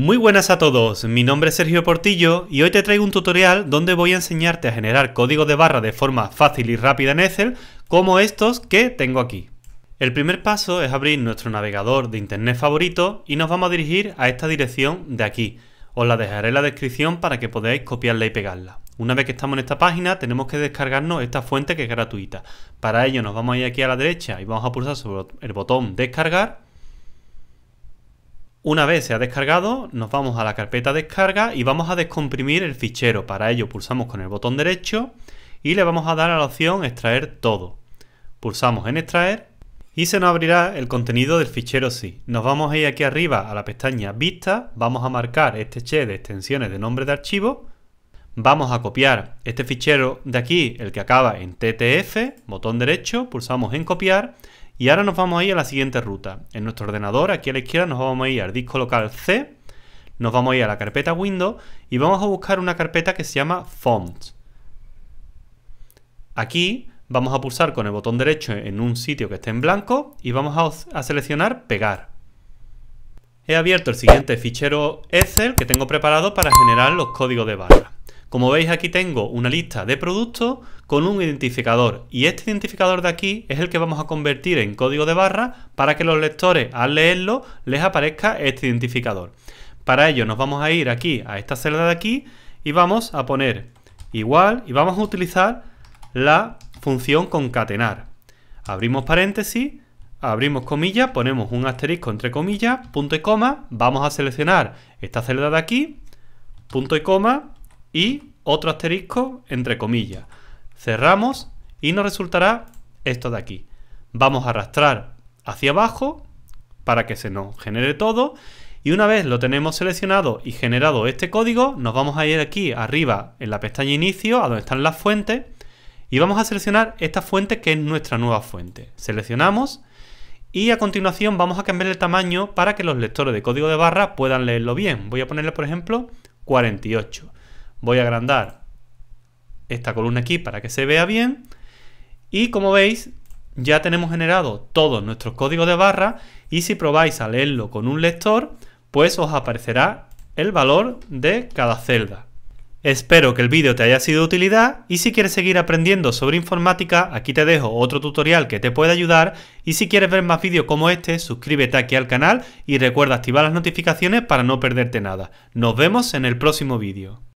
Muy buenas a todos, mi nombre es Sergio Portillo y hoy te traigo un tutorial donde voy a enseñarte a generar código de barra de forma fácil y rápida en Excel como estos que tengo aquí. El primer paso es abrir nuestro navegador de internet favorito y nos vamos a dirigir a esta dirección de aquí. Os la dejaré en la descripción para que podáis copiarla y pegarla. Una vez que estamos en esta página tenemos que descargarnos esta fuente que es gratuita. Para ello nos vamos a ir aquí a la derecha y vamos a pulsar sobre el botón descargar una vez se ha descargado, nos vamos a la carpeta descarga y vamos a descomprimir el fichero. Para ello pulsamos con el botón derecho y le vamos a dar a la opción extraer todo. Pulsamos en extraer y se nos abrirá el contenido del fichero sí. Nos vamos a ir aquí arriba a la pestaña Vista, vamos a marcar este che de extensiones de nombre de archivo, vamos a copiar este fichero de aquí, el que acaba en TTF, botón derecho, pulsamos en copiar y ahora nos vamos a ir a la siguiente ruta. En nuestro ordenador, aquí a la izquierda, nos vamos a ir al disco local C, nos vamos a ir a la carpeta Windows y vamos a buscar una carpeta que se llama Fonts. Aquí vamos a pulsar con el botón derecho en un sitio que esté en blanco y vamos a, seleccionar Pegar. He abierto el siguiente fichero Excel que tengo preparado para generar los códigos de barra. Como veis aquí tengo una lista de productos con un identificador y este identificador de aquí es el que vamos a convertir en código de barra para que los lectores al leerlo les aparezca este identificador. Para ello nos vamos a ir aquí a esta celda de aquí y vamos a poner igual y vamos a utilizar la función concatenar. Abrimos paréntesis, abrimos comillas, ponemos un asterisco entre comillas, punto y coma, vamos a seleccionar esta celda de aquí, punto y coma, y otro asterisco entre comillas. Cerramos y nos resultará esto de aquí. Vamos a arrastrar hacia abajo para que se nos genere todo y una vez lo tenemos seleccionado y generado este código, nos vamos a ir aquí arriba en la pestaña inicio, a donde están las fuentes, y vamos a seleccionar esta fuente que es nuestra nueva fuente. Seleccionamos y a continuación vamos a cambiar el tamaño para que los lectores de código de barra puedan leerlo bien. Voy a ponerle, por ejemplo, 48. Voy a agrandar esta columna aquí para que se vea bien. Y como veis, ya tenemos generado todos nuestros códigos de barra y si probáis a leerlo con un lector, pues os aparecerá el valor de cada celda. Espero que el vídeo te haya sido de utilidad y si quieres seguir aprendiendo sobre informática, aquí te dejo otro tutorial que te puede ayudar y si quieres ver más vídeos como este, suscríbete aquí al canal y recuerda activar las notificaciones para no perderte nada. Nos vemos en el próximo vídeo.